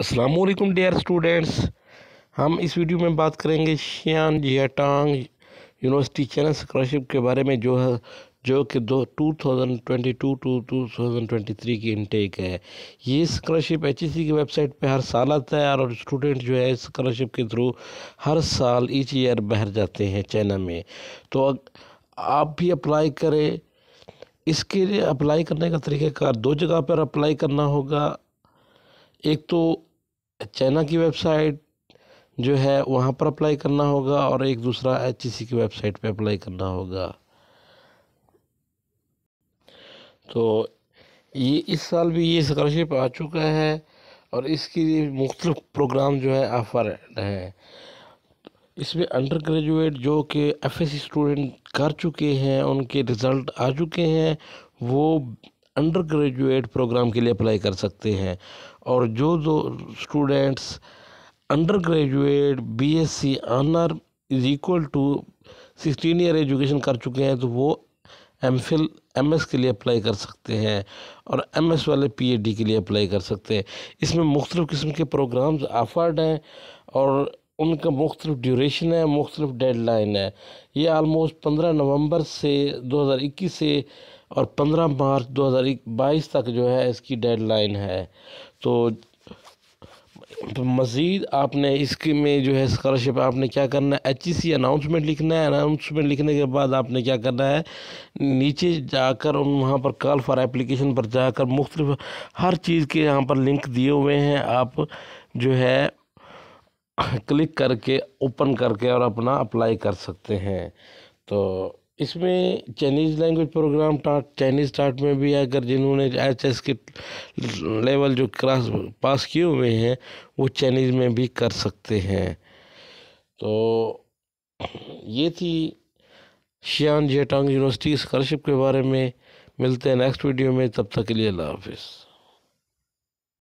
Aslam dear students हम इस video में बात करेंगे Xi'an Jiaotong university channel scholarship के बारे में जो है जो कि दो two thousand twenty two two two thousand twenty three की इनटेक है ये स्कॉलरशिप एच e की वेबसाइट पे हर साल आता है और स्टूडेंट जो है स्कॉलरशिप के थ्रू हर साल ईच ईयर बाहर जाते हैं चाइना में तो आप भी अप्लाई करें इसके लिए अप्लाई करने का तरीक़ाकार दो जगह पर अप्लाई करना होगा एक तो चाइना की वेबसाइट जो है वहाँ पर अप्लाई करना होगा और एक दूसरा एच की वेबसाइट पे अप्लाई करना होगा तो ये इस साल भी ये स्कॉलरशिप आ चुका है और इसके लिए मुख्तलिफ प्रोग्राम जो है ऑफर हैं इसमें अंडर ग्रेजुएट जो कि एफ स्टूडेंट कर चुके हैं उनके रिज़ल्ट आ चुके हैं वो अंडर ग्रेजुएट प्रोग्राम के लिए अप्लाई कर सकते हैं और जो जो students undergraduate B S C honour is equal to sixteen year education कर चुके हैं तो वो एम फिल एम एस के लिए अप्लाई कर सकते हैं और एम एस वाले पी एच डी के लिए अप्लाई कर सकते हैं इसमें मुख्तलिफ़ किस्म के प्रोग्राम्स ऑफर्ड हैं और उनका मुख्तलिफ ड्यूरेशन है मुख्तलिफ डेड लाइन है ये आलमोस्ट पंद्रह नवंबर से दो हज़ार इक्कीस से और पंद्रह मार्च दो हज़ार बाईस तक जो है इसकी डेड लाइन है तो मज़ीद आपने इसके में जो है स्कॉलरशिप आपने क्या करना है एच ई सी अनाउंसमेंट लिखना है अनाउंसमेंट लिखने के बाद आपने क्या करना है नीचे जाकर उन वहाँ पर कॉल फॉर एप्लीकेशन पर जाकर मुख्तलिफ हर चीज़ के यहाँ पर लिंक दिए हुए हैं आप जो है क्लिक करके ओपन करके और अपना अप्लाई कर सकते हैं तो इसमें चाइनीज़ लैंग्वेज प्रोग्राम टाट चाइनीज़ टाट में भी अगर जिन्होंने एच एस के लेवल जो क्लास पास किए हुए हैं वो चाइनीज़ में भी कर सकते हैं तो ये थी शियान जेटांग यूनिवर्सिटी स्कॉलरशिप के बारे में मिलते हैं नेक्स्ट वीडियो में तब तक के लिए अल्लाह हाफिज़